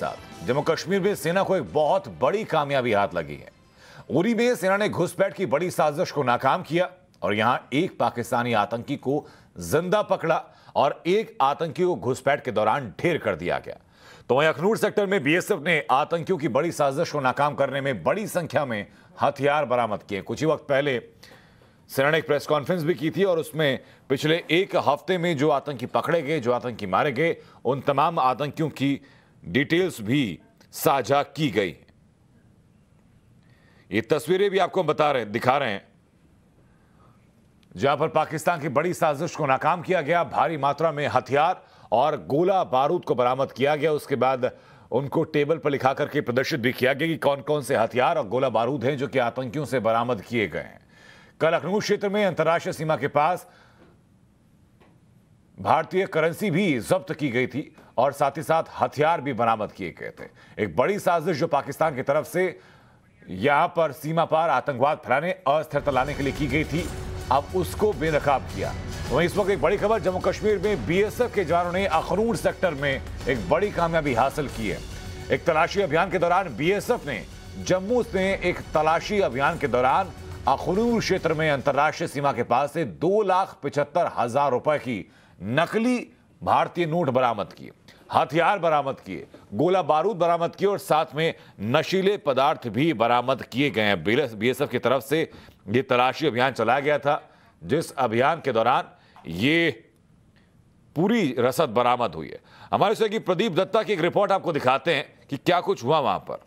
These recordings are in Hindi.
साथ जम्मू कश्मीर में सेना को एक बहुत बड़ी कामयाबी हाथ लगी है उरी में सेना ने घुसपैठ की बड़ी साजिश को नाकाम किया और यहां एक पाकिस्तानी आतंकी को जिंदा पकड़ा और एक आतंकी को घुसपैठ के दौरान ढेर कर दिया गया तो वहीं अखनूर सेक्टर में बीएसएफ ने आतंकियों की बड़ी साजिश को नाकाम करने में बड़ी संख्या में हथियार बरामद किए कुछ ही वक्त पहले सेना ने एक प्रेस कॉन्फ्रेंस भी की थी और उसमें पिछले एक हफ्ते में जो आतंकी पकड़े गए जो आतंकी मारे गए उन तमाम आतंकियों की डिटेल्स भी साझा की गई हैं ये तस्वीरें भी आपको बता रहे दिखा रहे हैं जहां पर पाकिस्तान की बड़ी साजिश को नाकाम किया गया भारी मात्रा में हथियार और गोला बारूद को बरामद किया गया उसके बाद उनको टेबल पर लिखा करके प्रदर्शित भी किया गया कि कौन कौन से हथियार और गोला बारूद हैं जो कि आतंकियों से बरामद किए गए हैं कल अखनऊ क्षेत्र में अंतर्राष्ट्रीय सीमा के पास भारतीय करेंसी भी जब्त की गई थी और साथ ही साथ हथियार भी बरामद किए गए थे एक बड़ी साजिश जो पाकिस्तान की तरफ से यहां पर सीमा पार आतंकवाद फैलाने अस्थिरता लाने के लिए की गई थी अब उसको बेनकाब किया वहीं इस वक्त एक बड़ी खबर जम्मू कश्मीर में बीएसएफ के जवानों ने अखनूर सेक्टर में एक बड़ी कामयाबी हासिल की है एक तलाशी अभियान के दौरान बीएसएफ ने जम्मू से एक तलाशी अभियान के दौरान अखनूर क्षेत्र में अंतर्राष्ट्रीय सीमा के पास से दो लाख पिछहत्तर हजार रुपए की नकली भारतीय नोट बरामद किए हथियार बरामद किए गोला बारूद बरामद किए और साथ में नशीले पदार्थ भी बरामद किए गए हैं बीएसएफ की तरफ से ये तलाशी अभियान चलाया गया था जिस अभियान के दौरान ये पूरी रसद बरामद हुई है हमारे सहयोगी प्रदीप दत्ता की एक रिपोर्ट आपको दिखाते हैं कि क्या कुछ हुआ वहां पर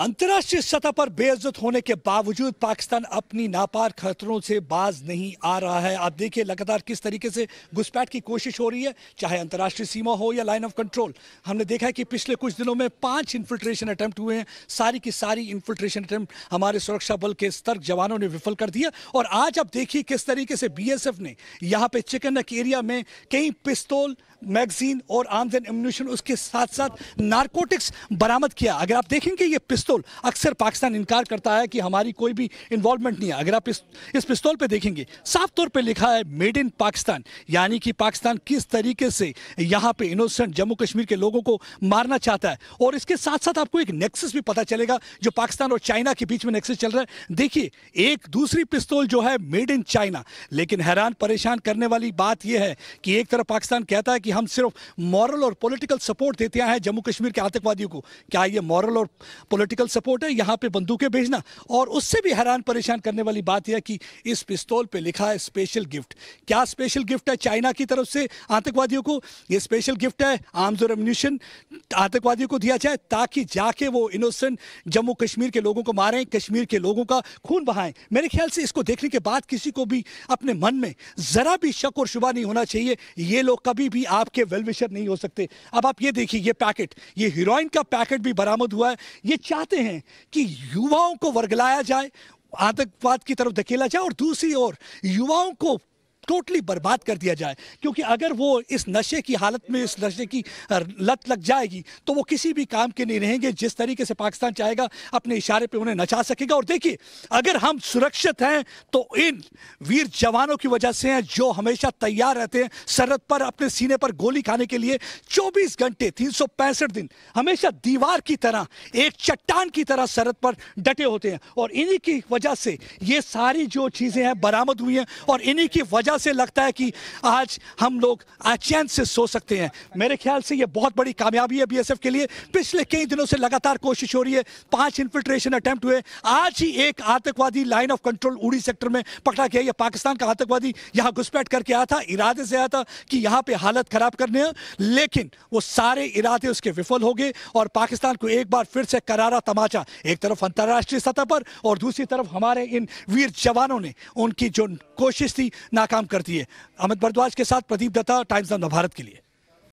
अंतर्राष्ट्रीय सतह पर बेइज्जत होने के बावजूद पाकिस्तान अपनी नापार खतरों से बाज नहीं आ रहा है आप देखिए लगातार किस तरीके से घुसपैठ की कोशिश हो रही है चाहे अंतर्राष्ट्रीय सीमा हो या लाइन ऑफ कंट्रोल हमने देखा है कि पिछले कुछ दिनों में पांच इन्फिल्ट्रेशन अटैम्प्ट हुए हैं सारी की सारी इन्फिल्ट्रेशन अटैम्प्ट हमारे सुरक्षा बल के सतर्क जवानों ने विफल कर दिया और आज आप देखिए किस तरीके से बी ने यहाँ पे चिकन एरिया में कई पिस्तौल मैगजीन और आर्म्स एंड उसके साथ साथ नारकोटिक्स बरामद किया अगर आप देखेंगे ये पिस्तौल पिस्तौल अक्सर पाकिस्तान इनकार करता है कि हमारी कोई भी इन्वॉल्वमेंट नहीं है अगर आप इस इस पिस्तौल पे देखेंगे साफ तौर पे लिखा है मेड इन पाकिस्तान यानी कि पाकिस्तान किस तरीके से यहाँ पे इनोसेंट जम्मू कश्मीर के लोगों को मारना चाहता है और इसके साथ साथ आपको एक नेक्सस भी पता चलेगा जो पाकिस्तान और चाइना के बीच में नेक्सस चल रहा है देखिए एक दूसरी पिस्तौल जो है मेड इन चाइना लेकिन हैरान परेशान करने वाली बात यह है कि एक तरफ पाकिस्तान कहता है कि हम सिर्फ मॉरल और पॉलिटिकल सपोर्ट देते हैं जम्मू कश्मीर के आतंकवादियों को क्या ये मॉरल और पॉलिटिकल पॉलिटिकल सपोर्ट है यहाँ पे बंदूकें भेजना और उससे भी हैरान परेशान करने वाली बात यह कि इस पिस्तौल पे लिखा है स्पेशल गिफ्ट क्या स्पेशल गिफ्ट है चाइना की तरफ से आतंकवादियों को ये स्पेशल गिफ्ट है आर्म्स और एम्यूशन आतंकवादियों को दिया जाए ताकि जाके वो इनोसेंट जम्मू कश्मीर के लोगों को मारें कश्मीर के लोगों का खून बहाएं मेरे ख्याल से इसको देखने के बाद किसी को भी अपने मन में ज़रा भी शक और शुभा नहीं होना चाहिए ये लोग कभी भी आपके वेलविशर नहीं हो सकते अब आप ये देखिए ये पैकेट ये हीरोइन का पैकेट भी बरामद हुआ है ये चाहते चाहते हैं कि युवाओं को वर्गलाया जाए आतंकवाद की तरफ धकेला जाए और दूसरी ओर युवाओं को टोटली बर्बाद कर दिया जाए क्योंकि अगर वो इस नशे की हालत में इस नशे की लत लग जाएगी तो वो किसी भी काम के नहीं रहेंगे जिस तरीके से पाकिस्तान चाहेगा अपने इशारे पे उन्हें नचा सकेगा और देखिए अगर हम सुरक्षित हैं तो इन वीर जवानों की वजह से हैं जो हमेशा तैयार रहते हैं सरहद पर अपने सीने पर गोली खाने के लिए चौबीस घंटे तीन दिन हमेशा दीवार की तरह एक चट्टान की तरह सरहद पर डटे होते हैं और इन्हीं की वजह से ये सारी जो चीज़ें हैं बरामद हुई हैं और इन्हीं की वजह तरह से लगता है कि आज हम लोग चैन से सो सकते हैं मेरे ख्याल से ये बहुत बड़ी कामयाबी है बीएसएफ के लिए पिछले कई दिनों से लगातार कोशिश हो रही है पांच इन्फिल्ट्रेशन अटैम्प्ट हुए आज ही एक आतंकवादी line of control Uri sector में पकड़ा गया यह पाकिस्तान का आतंकवादी यहाँ घुसपैठ करके आया था इरादे से आया था कि यहाँ पर हालत खराब करने हैं लेकिन वो सारे इरादे उसके विफल हो गए और पाकिस्तान को एक बार फिर से करारा तमाचा एक तरफ अंतर्राष्ट्रीय सतह पर और दूसरी तरफ हमारे इन वीर जवानों ने उनकी जो कोशिश थी नाकाम करती है अमित भारद्वाज के साथ प्रदीप दत्ता टाइम्स ऑफ भारत के लिए